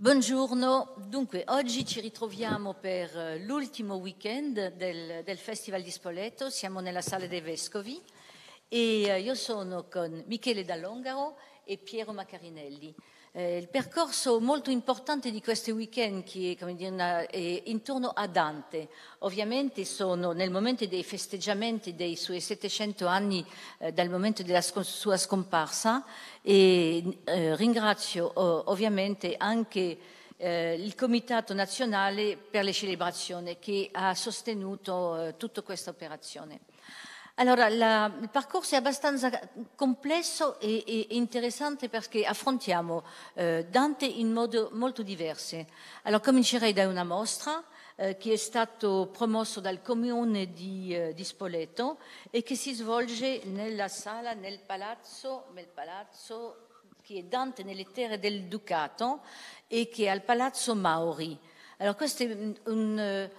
Buongiorno, dunque oggi ci ritroviamo per eh, l'ultimo weekend del, del, Festival di Spoleto, siamo nella Sala dei Vescovi e eh, io sono con Michele Dallongaro e Piero Macarinelli. Eh, il percorso molto importante di questi weekend che è, dire, è intorno a Dante, ovviamente sono nel momento dei festeggiamenti dei suoi 700 anni eh, dal momento della sc- sua scomparsa e eh, ringrazio ovviamente anche eh, il Comitato Nazionale per le celebrazioni che ha sostenuto eh, tutta questa operazione. Allora, la, il percorso è abbastanza complesso e, e interessante perché affrontiamo eh, Dante in modo molto diverso. Allora, comincerei da una mostra eh, che è stata promossa dal comune di, eh, di, Spoleto e che si svolge nella sala, nel palazzo, nel palazzo che è Dante nelle terre del Ducato e che è al Palazzo Mauri. Allora, questo è un, un eh,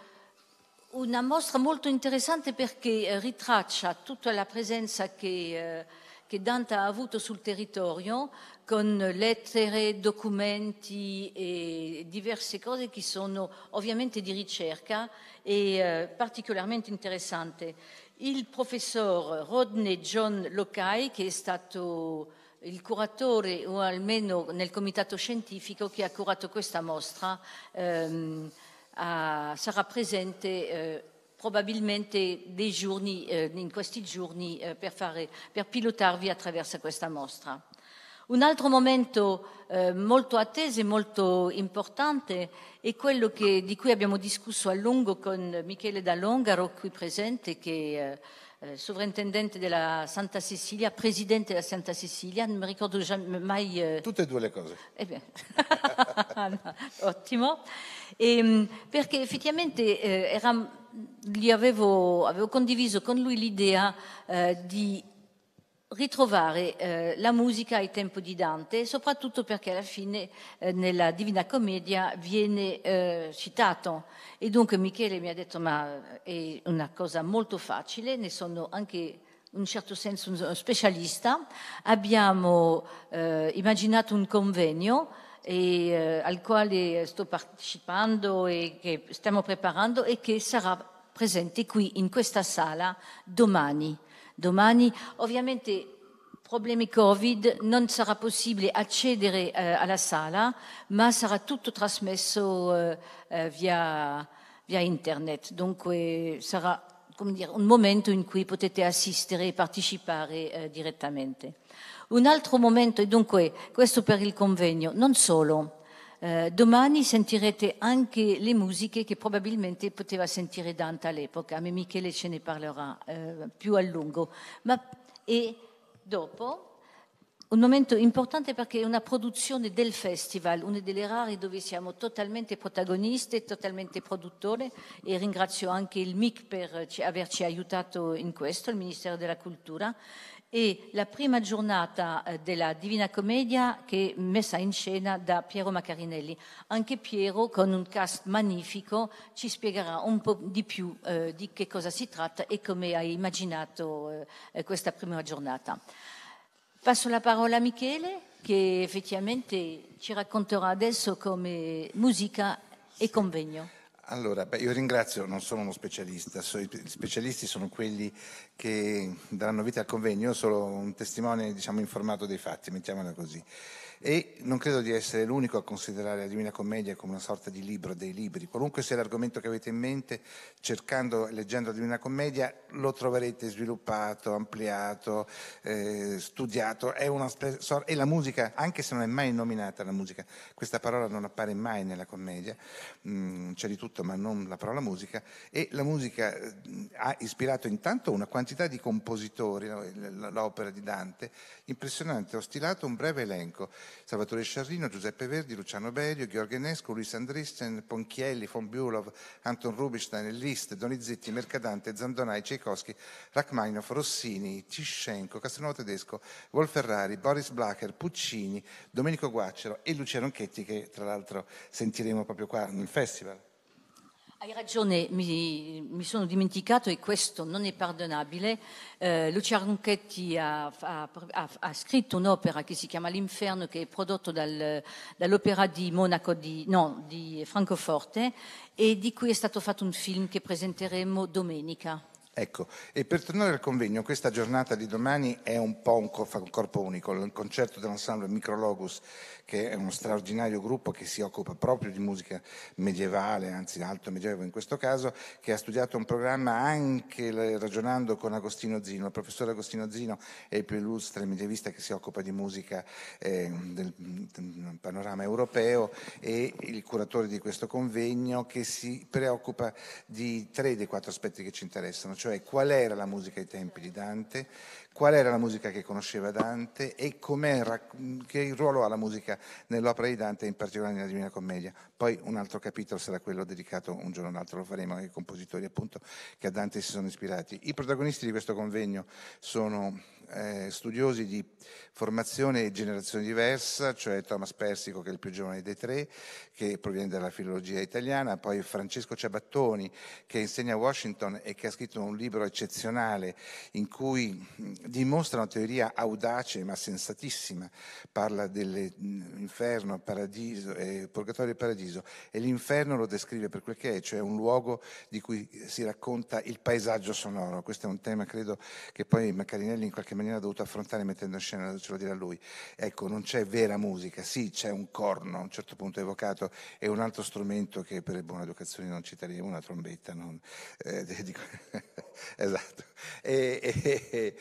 una mostra molto interessante perché eh, ritraccia tutta la presenza che, eh, che Dante ha avuto sul territorio con lettere, documenti e diverse cose che sono ovviamente di ricerca e eh, particolarmente interessante. Il professor Rodney John Locai, che è stato il curatore, o almeno nel comitato scientifico che ha curato questa mostra, ehm, uh, sarà presente eh, probabilmente giorni, eh, in questi giorni per, fare, per pilotarvi attraverso questa mostra. Un altro momento eh, molto atteso e molto importante è quello che, di cui abbiamo discusso a lungo con Michele Dallongaro, qui presente, che eh, eh, sovrintendente della Santa Cecilia, presidente della Santa Cecilia, non mi ricordo mai... Eh... Tutte e due le cose. Eh no, ah, ottimo, e, ehm, perché effettivamente eh, era, avevo, avevo, condiviso con lui l'idea eh, di ritrovare eh, la musica ai tempi di Dante, soprattutto perché alla fine eh, nella Divina Commedia viene eh, citato. E dunque Michele mi ha detto, ma è una cosa molto facile, ne sono anche in un certo senso uno specialista. Abbiamo eh, immaginato un convegno e, eh, al quale sto partecipando e che stiamo preparando e che sarà presente qui in questa sala domani domani. Ovviamente problemi Covid, non sarà possibile accedere eh, alla sala, ma sarà tutto trasmesso eh, eh via, via, internet. Dunque sarà dire, un momento in cui potete assistere e partecipare eh, direttamente. Un altro momento, e dunque questo per il convegno, non solo, eh, domani sentirete anche le musiche che probabilmente poteva sentire Dante all'epoca, ma Michele ce ne parlerà eh, più a lungo. Ma, e dopo un momento importante perché è una produzione del festival, una delle rare dove siamo totalmente protagonisti e totalmente produttori e ringrazio anche il MIC per eh, averci aiutato in questo, il Ministero della Cultura e la prima giornata eh, della Divina Commedia che è messa in scena da Piero Macarinelli. Anche Piero, con un cast magnifico, ci spiegherà un po' di più eh, di che cosa si tratta e come hai immaginato eh, eh, questa prima giornata. Passo la parola a Michele che effettivamente ci racconterà adesso come musica e convegno. Allora, beh, io ringrazio, non sono uno specialista, so, i specialisti sono quelli che daranno vita al convegno, io sono un testimone diciamo, informato dei fatti, mettiamola così e non credo di essere l'unico a considerare la Divina Commedia come una sorta di libro dei libri. Qualunque sia l'argomento che avete in mente, cercando e leggendo la Divina Commedia lo troverete sviluppato, ampliato, eh, studiato. È una, e la musica, anche se non è mai nominata la musica, questa parola non appare mai nella commedia, mm, c'è di tutto ma non la parola musica, e la musica mm, ha ispirato intanto una quantità di compositori, l'opera di Dante, impressionante, ho stilato un breve elenco. Salvatore Sciarrino, Giuseppe Verdi, Luciano Berio, Gheorghe Nesco, Luis Andristen, Ponchielli, von Bülow, Anton Rubinstein, List, Donizetti, Mercadante, Zandonai, Tchaikovsky, Rachmaninoff, Rossini, Tiscenco, Castelnuovo Tedesco, Wolferrari, Boris Blacher, Puccini, Domenico Guaccero e Lucia Ronchetti che tra l'altro sentiremo proprio qua nel festival. Hai ragione, mi, mi, sono dimenticato e questo non è perdonabile. Eh, Lucia Ronchetti ha, ha, ha, scritto un'opera che si chiama L'Inferno, che è prodotto dal, dall'opera di Monaco di, no, di Francoforte e di cui è stato fatto un film che presenteremo domenica. Ecco, e per tornare al convegno, questa giornata di domani è un po' un corpo unico, il concerto dell'ensemble Micrologus, che è uno straordinario gruppo che si occupa proprio di musica medievale, anzi alto medievo in questo caso, che ha studiato un programma anche ragionando con Agostino Zino. Il professore Agostino Zino è il più illustre medievista che si occupa di musica eh, del, del panorama europeo e il curatore di questo convegno che si preoccupa di tre dei quattro aspetti che ci interessano, cioè cioè qual era la musica ai tempi di Dante, qual era la musica che conosceva Dante e che ruolo ha la musica nell'opera di Dante, in particolare nella Divina Commedia. Poi un altro capitolo sarà quello dedicato un giorno o l'altro, lo faremo ai compositori appunto che a Dante si sono ispirati. I protagonisti di questo convegno sono eh, studiosi di formazione e generazione diversa, cioè Thomas Persico che è il più giovane dei tre, che proviene dalla filologia italiana, poi Francesco Ciabattoni che insegna a Washington e che ha scritto un libro eccezionale in cui mm, dimostra una teoria audace ma sensatissima, parla dell'inferno, mm, paradiso, eh, purgatorio e paradiso e l'inferno lo descrive per quel che è, cioè un luogo di cui si racconta il paesaggio sonoro. Questo è un tema credo che poi Macarinelli in qualche maniera ha dovuto affrontare mettendo in scena, ce lo dirà lui. Ecco, non c'è vera musica, sì c'è un corno a un certo punto evocato e un altro strumento che per buona educazione non citeremo, una trombetta. Non, eh, dico, esatto e, e,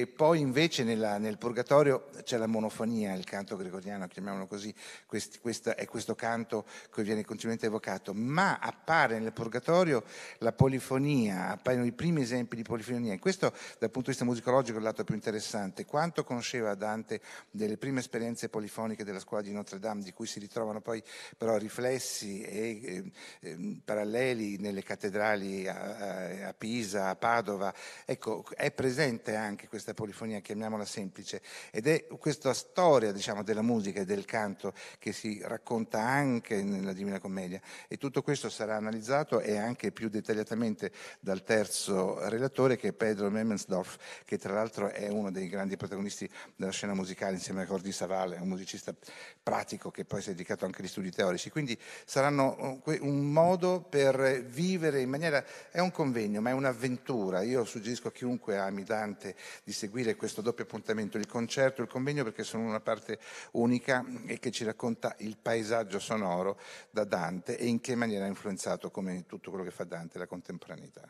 e, poi invece nella, nel Purgatorio c'è la monofonia, il canto gregoriano, chiamiamolo così, questi, questa, è questo canto che viene continuamente evocato, ma appare nel Purgatorio la polifonia, appaiono i primi esempi di polifonia. E questo dal punto di vista musicologico è il lato più interessante. Quanto conosceva Dante delle prime esperienze polifoniche della scuola di Notre Dame, di cui si ritrovano poi però riflessi e eh, eh, paralleli nelle cattedrali a, a Pisa, a Padova, Cordova. Ecco, è presente anche questa polifonia, chiamiamola semplice, ed è questa storia diciamo, della musica e del canto che si racconta anche nella Divina Commedia e tutto questo sarà analizzato e anche più dettagliatamente dal terzo relatore che è Pedro Memmensdorf, che tra l'altro è uno dei grandi protagonisti della scena musicale insieme a Cordi Savale, un musicista pratico che poi si è dedicato anche agli studi teorici. Quindi saranno eh, un modo per vivere in maniera... è un convegno, ma è un'avventura. Io io suggerisco a chiunque ami Dante di seguire questo doppio appuntamento, il concerto e il convegno, perché sono una parte unica e che ci racconta il paesaggio sonoro da Dante e in che maniera ha influenzato, come tutto quello che fa Dante, la contemporaneità.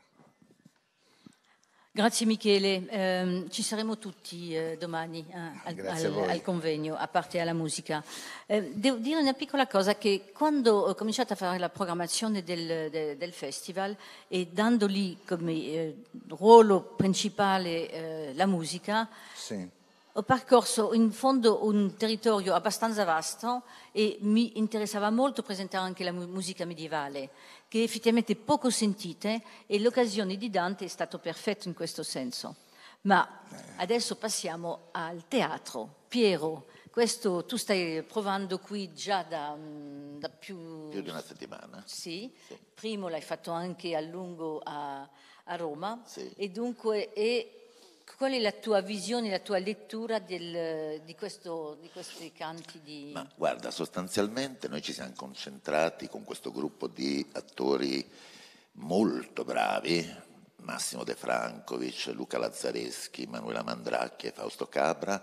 Grazie Michele, eh, ci saremo tutti eh, domani eh, al, al, al, convegno, a parte alla musica. Ehm, devo dire una piccola cosa che quando ho cominciato a fare la programmazione del, de, del festival e dandogli come eh, ruolo principale eh, la musica, sì ho percorso in fondo un territorio abbastanza vasto e mi interessava molto presentare anche la musica medievale, che è effettivamente poco sentita e l'occasione di Dante è stata perfetta in questo senso. Ma adesso passiamo al teatro. Piero, questo tu stai provando qui già da, mm, da più... più... di una settimana. Sì. sì. primo l'hai fatto anche a lungo a, a Roma sì. e dunque è Qual è la tua visione, la tua lettura del, di, questo, di, questi canti? Di... Ma guarda, sostanzialmente noi ci siamo concentrati con questo gruppo di attori molto bravi, Massimo De Francovic, Luca Lazzareschi, Manuela Mandracchi e Fausto Cabra,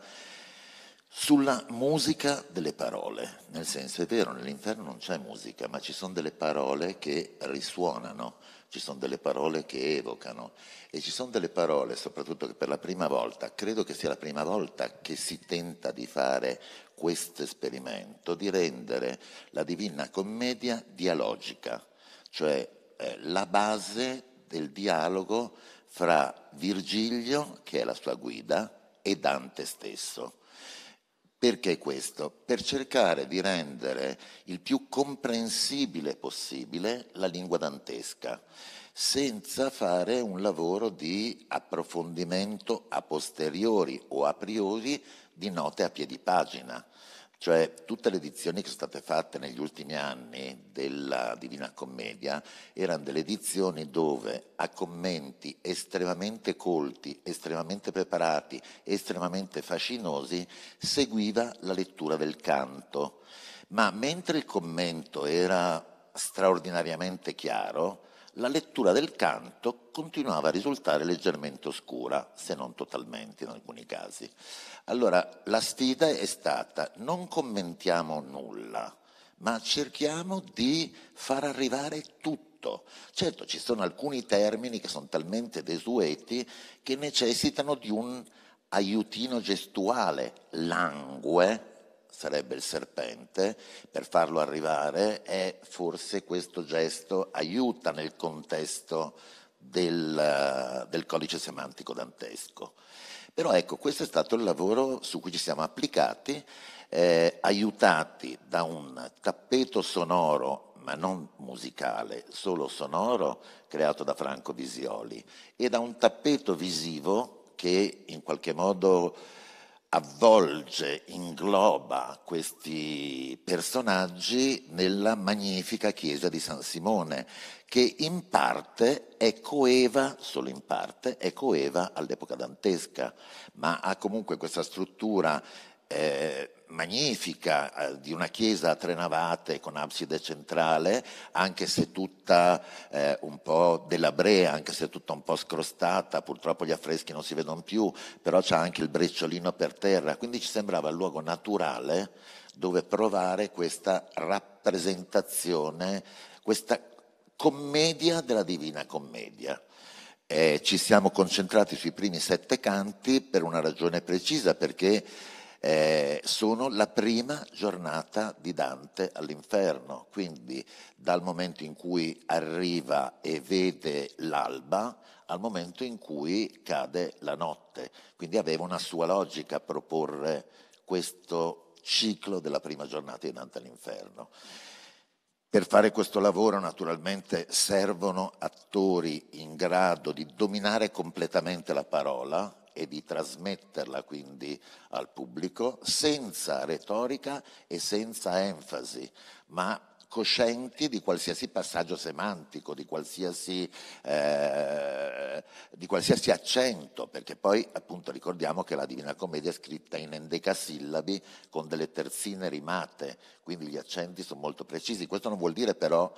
sulla musica delle parole. Nel senso, è vero, nell'inferno non c'è musica, ma ci sono delle parole che risuonano ci sono delle parole che evocano e ci sono delle parole, soprattutto che per la prima volta, credo che sia la prima volta che si tenta di fare questo esperimento, di rendere la Divina Commedia dialogica, cioè eh, la base del dialogo fra Virgilio, che è la sua guida, e Dante stesso. Perché questo? Per cercare di rendere il più comprensibile possibile la lingua dantesca, senza fare un lavoro di approfondimento a posteriori o a priori di note a piedi pagina. Cioè tutte le edizioni che sono state fatte negli ultimi anni della Divina Commedia erano delle edizioni dove a commenti estremamente colti, estremamente preparati, estremamente fascinosi seguiva la lettura del canto. Ma mentre il commento era straordinariamente chiaro, la lettura del canto continuava a risultare leggermente oscura, se non totalmente in alcuni casi. Allora, la sfida è stata non commentiamo nulla, ma cerchiamo di far arrivare tutto. Certo, ci sono alcuni termini che sono talmente desueti che necessitano di un aiutino gestuale, langue, sarebbe il serpente, per farlo arrivare e forse questo gesto aiuta nel contesto del, del codice semantico dantesco. Però ecco, questo è stato il lavoro su cui ci siamo applicati, eh, aiutati da un tappeto sonoro, ma non musicale, solo sonoro, creato da Franco Visioli, e da un tappeto visivo che in qualche modo avvolge, ingloba questi personaggi nella magnifica chiesa di San Simone, che in parte è coeva, solo in parte, è coeva all'epoca dantesca, ma ha comunque questa struttura eh, magnifica eh, di una chiesa a tre navate con abside centrale, anche se tutta eh, un po' della brea, anche se tutta un po' scrostata, purtroppo gli affreschi non si vedono più, però c'è anche il brecciolino per terra, quindi ci sembrava il luogo naturale dove provare questa rappresentazione, questa commedia della divina commedia. Eh, ci siamo concentrati sui primi sette canti per una ragione precisa, perché eh, sono la prima giornata di Dante all'inferno, quindi dal momento in cui arriva e vede l'alba al momento in cui cade la notte. Quindi aveva una sua logica proporre questo ciclo della prima giornata di Dante all'inferno. Per fare questo lavoro naturalmente servono attori in grado di dominare completamente la parola, e di trasmetterla quindi al pubblico senza retorica e senza enfasi, ma coscienti di qualsiasi passaggio semantico, di qualsiasi, eh, di qualsiasi, accento, perché poi appunto ricordiamo che la Divina Commedia è scritta in endecasillabi con delle terzine rimate, quindi gli accenti sono molto precisi. Questo non vuol dire però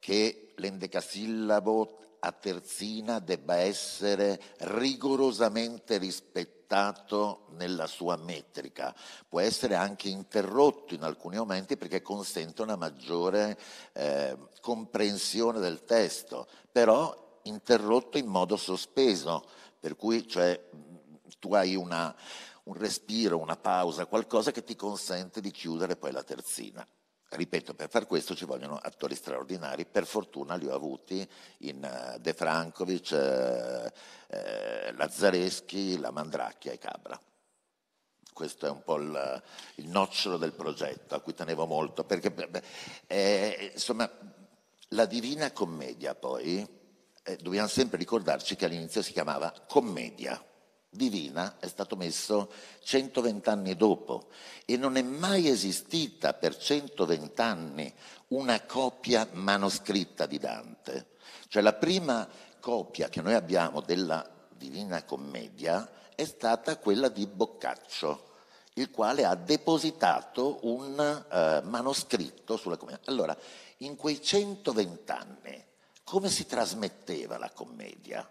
che l'endecasillabo a Terzina debba essere rigorosamente rispettato nella sua metrica. Può essere anche interrotto in alcuni momenti perché consente una maggiore eh, comprensione del testo, però interrotto in modo sospeso, per cui cioè, tu hai una, un respiro, una pausa, qualcosa che ti consente di chiudere poi la terzina. Ripeto, per far questo ci vogliono attori straordinari, per fortuna li ho avuti in eh, De Francovic, eh, eh Lazzareschi, La Mandracchia e Cabra. Questo è un po' il, il nocciolo del progetto, a cui tenevo molto, perché beh, eh, insomma, la Divina Commedia poi, eh, dobbiamo sempre ricordarci che all'inizio si chiamava Commedia divina è stato messo 120 anni dopo e non è mai esistita per 120 anni una copia manoscritta di Dante. Cioè la prima copia che noi abbiamo della Divina Commedia è stata quella di Boccaccio, il quale ha depositato un eh, manoscritto sulla commedia. Allora, in quei 120 anni come si trasmetteva la commedia?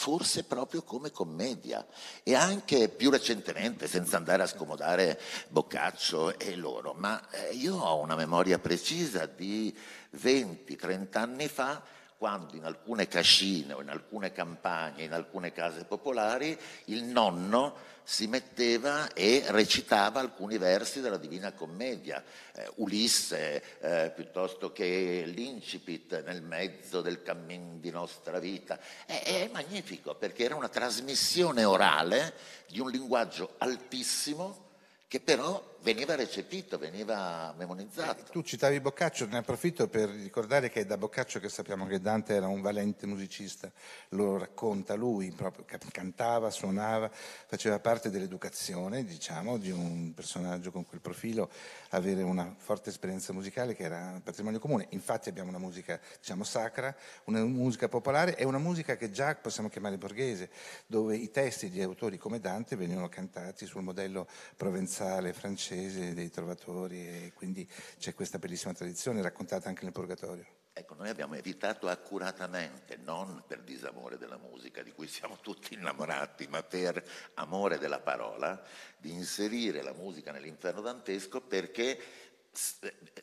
forse proprio come commedia. E anche più recentemente, senza andare a scomodare Boccaccio e loro, ma eh, io ho una memoria precisa di 20-30 anni fa quando in alcune cascine o in alcune campagne, in alcune case popolari, il nonno si metteva e recitava alcuni versi della Divina Commedia, eh, Ulisse eh, piuttosto che l'Incipit nel mezzo del cammin di nostra vita. È, è magnifico perché era una trasmissione orale di un linguaggio altissimo che però veniva recepito, veniva memorizzato. tu citavi Boccaccio, ne approfitto per ricordare che è da Boccaccio che sappiamo che Dante era un valente musicista, lo racconta lui, proprio, cantava, suonava, faceva parte dell'educazione, diciamo, di un personaggio con quel profilo, avere una forte esperienza musicale che era patrimonio comune. Infatti abbiamo una musica, diciamo, sacra, una musica popolare e una musica che già possiamo chiamare borghese, dove i testi di autori come Dante venivano cantati sul modello provenzale francese francese dei trovatori e quindi c'è questa bellissima tradizione raccontata anche nel Purgatorio. Ecco, noi abbiamo evitato accuratamente, non per disamore della musica, di cui siamo tutti innamorati, ma per amore della parola, di inserire la musica nell'inferno dantesco perché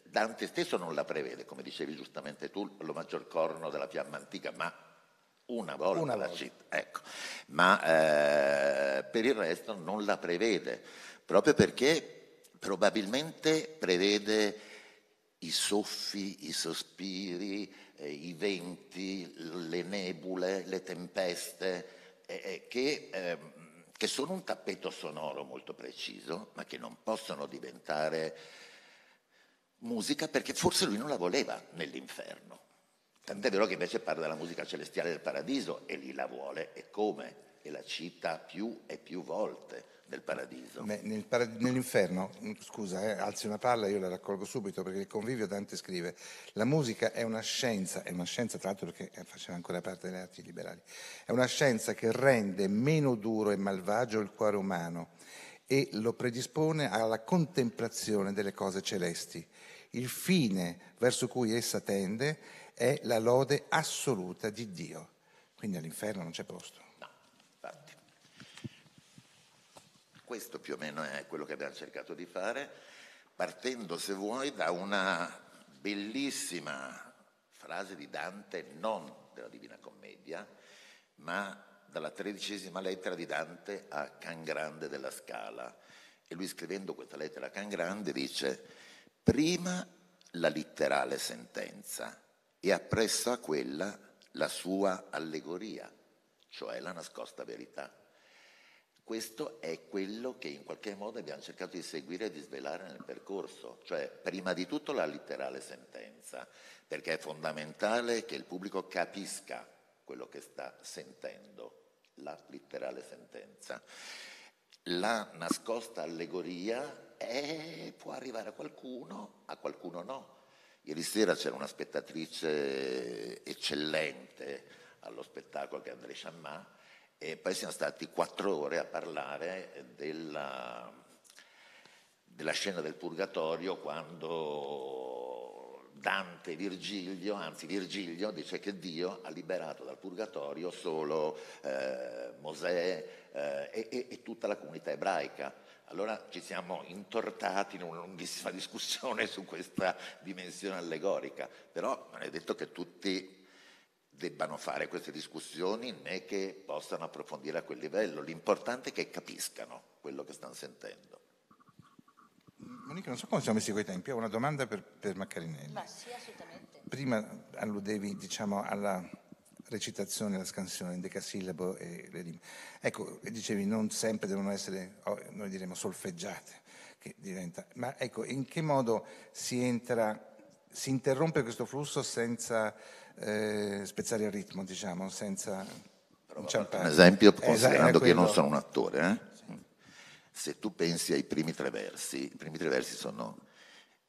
Dante stesso non la prevede, come dicevi giustamente tu, lo maggior corno della fiamma antica, ma una volta, una volta. la città. Ecco. Ma eh, per il resto non la prevede, proprio perché probabilmente prevede i soffi, i sospiri, eh, i venti, le nebule, le tempeste, eh, eh che, eh, che, sono un tappeto sonoro molto preciso, ma che non possono diventare musica perché forse lui non la voleva nell'inferno. Tant'è vero che invece parla della musica celestiale del paradiso e lì la vuole e come, e la cita più e più volte del paradiso. Nel par- nell'inferno, mm, scusa, eh, alzi una palla, io la raccolgo subito perché il convivio Dante scrive, la musica è una scienza, è una scienza tra l'altro perché eh, faceva ancora parte delle arti liberali, è una scienza che rende meno duro e malvagio il cuore umano e lo predispone alla contemplazione delle cose celesti. Il fine verso cui essa tende è la lode assoluta di Dio. Quindi all'inferno non c'è posto. Questo più o meno è quello che abbiamo cercato di fare, partendo, se vuoi, da una bellissima frase di Dante, non della Divina Commedia, ma dalla tredicesima lettera di Dante a Can Grande della Scala. E lui scrivendo questa lettera a Can Grande dice, prima la letterale sentenza e appresso a quella la sua allegoria, cioè la nascosta verità. Questo è quello che in qualche modo abbiamo cercato di seguire e di svelare nel percorso, cioè prima di tutto la letterale sentenza, perché è fondamentale che il pubblico capisca quello che sta sentendo, la letterale sentenza. La nascosta allegoria è, eh, può arrivare a qualcuno, a qualcuno no. Ieri sera c'era una spettatrice eccellente allo spettacolo che è André Chammat, e poi siamo stati quattro ore a parlare della, della scena del purgatorio quando Dante Virgilio, anzi Virgilio dice che Dio ha liberato dal purgatorio solo eh, Mosè eh, e, e tutta la comunità ebraica. Allora ci siamo intortati in una lunghissima discussione su questa dimensione allegorica, però non è detto che tutti debbano fare queste discussioni né che possano approfondire a quel livello. L'importante è che capiscano quello che stanno sentendo. Monica, non so come siamo messi quei tempi, ho una domanda per, per Maccarinelli. Ma sì, assolutamente. Prima alludevi diciamo, alla recitazione, alla scansione, in decasillabo e le rime. Ecco, dicevi non sempre devono essere, noi diremmo, solfeggiate, diventa, ma ecco, in che modo si entra si interrompe questo flusso senza eh, spezzare il ritmo, diciamo, senza inciampare. Certo un esempio, considerando che io non sono un attore, eh? Mm. se tu pensi ai primi tre versi, i primi tre versi sono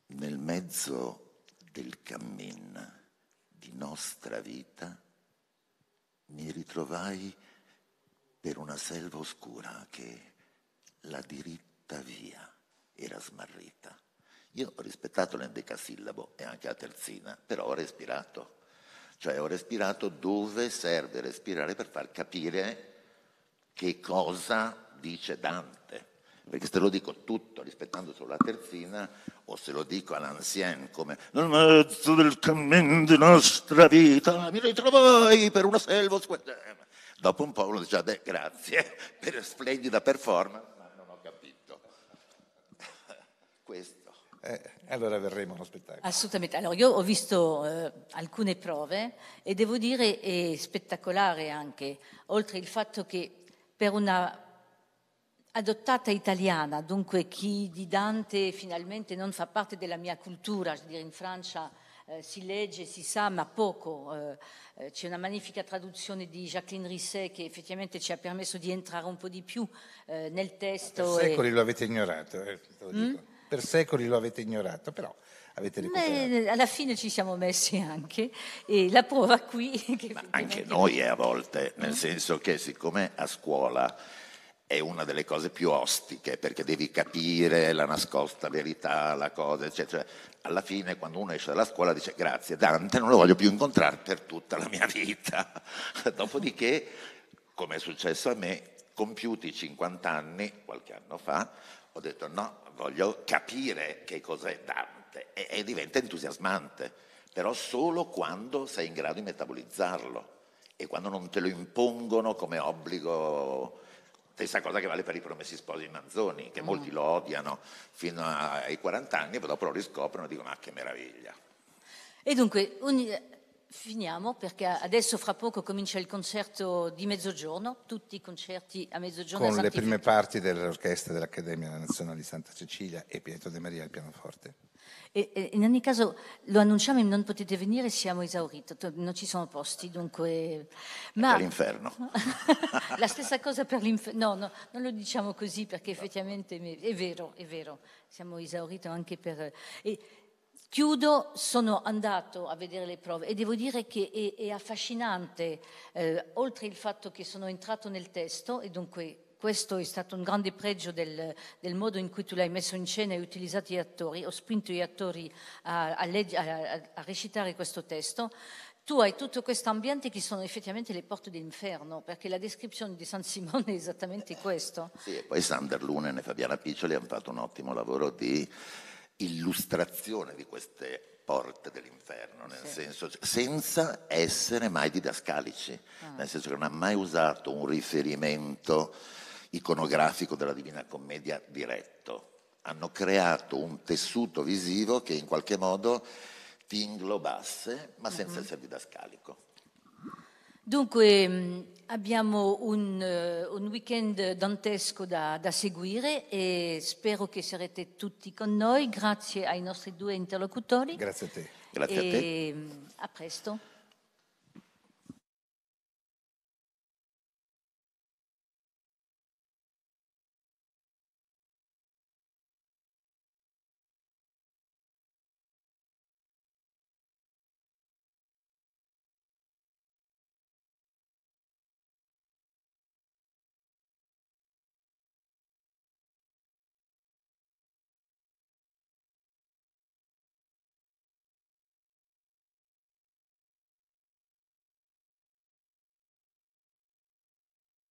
nel mezzo del cammin di nostra vita mi ritrovai per una selva oscura che la diritta via era smarrita io ho rispettato l'endecasillabo e anche la terzina, però ho respirato. Cioè ho respirato dove serve respirare per far capire che cosa dice Dante. Perché se lo dico tutto rispettando solo la terzina, o se lo dico all'ancien come nel mezzo del cammin di nostra vita mi ritrovai per una selva squadrema. Dopo un po' uno dice, beh, grazie per splendida performance, ma non ho capito. Questo eh, allora verremo allo spettacolo. Assolutamente. Allora, io ho visto eh, alcune prove e devo dire è spettacolare anche, oltre il fatto che per una adottata italiana, dunque chi di Dante finalmente non fa parte della mia cultura, cioè dire, in Francia eh, si legge, si sa, ma poco. Eh, eh, c'è una magnifica traduzione di Jacqueline Risset che effettivamente ci ha permesso di entrare un po' di più eh, nel testo. Per secoli e... lo avete ignorato, eh, lo mm? dico. Mm? Per secoli lo avete ignorato, però avete recuperato. Beh, alla fine ci siamo messi anche e la prova qui... Che Ma anche noi eh, a volte, nel senso che siccome a scuola è una delle cose più ostiche perché devi capire la nascosta verità, la cosa, eccetera. Alla fine, quando uno esce dalla scuola, dice grazie Dante, non lo voglio più incontrare per tutta la mia vita. Dopodiché, come è successo a me, compiuti 50 anni, qualche anno fa, ho detto no, voglio capire che cos'è Dante e, e diventa entusiasmante, però solo quando sei in grado di metabolizzarlo e quando non te lo impongono come obbligo Stessa cosa che vale per i promessi sposi di Manzoni, che mm. molti lo odiano fino ai 40 anni e poi dopo lo riscoprono e dicono: Ma ah, che meraviglia! E dunque, ogni, Finiamo perché adesso fra poco comincia il concerto di mezzogiorno, tutti i concerti a mezzogiorno. Con le prime parti dell'orchestra dell'Accademia Nazionale di Santa Cecilia e Pietro De Maria al pianoforte. E, e, in ogni caso lo annunciamo, non potete venire, siamo esauriti, non ci sono posti, dunque... Ma... Per l'inferno. La stessa cosa per l'inferno, no, no, non lo diciamo così perché effettivamente è vero, è vero, siamo esauriti anche per... E, Chiudo, sono andato a vedere le prove e devo dire che è, è affascinante, eh, oltre il fatto che sono entrato nel testo e dunque questo è stato un grande pregio del, del, modo in cui tu l'hai messo in scena e utilizzato gli attori, ho spinto gli attori a, a, legge, a, a recitare questo testo. Tu hai tutto questo ambiente che sono effettivamente le porte dell'inferno, perché la descrizione di San Simone è esattamente questo. Sì, e poi Sander Lunen e Fabiana Piccioli hanno fatto un ottimo lavoro di illustrazione di queste porte dell'inferno, nel sì. senso, senza essere mai didascalici, ah. nel senso che non ha mai usato un riferimento iconografico della Divina Commedia diretto. Hanno creato un tessuto visivo che in qualche modo ti inglobasse, ma senza uh-huh. essere didascalico. Dunque, Abbiamo un, eh, un, weekend dantesco da, da, seguire e spero che sarete tutti con noi. Grazie ai nostri due interlocutori. Grazie a te. Grazie a te. A presto.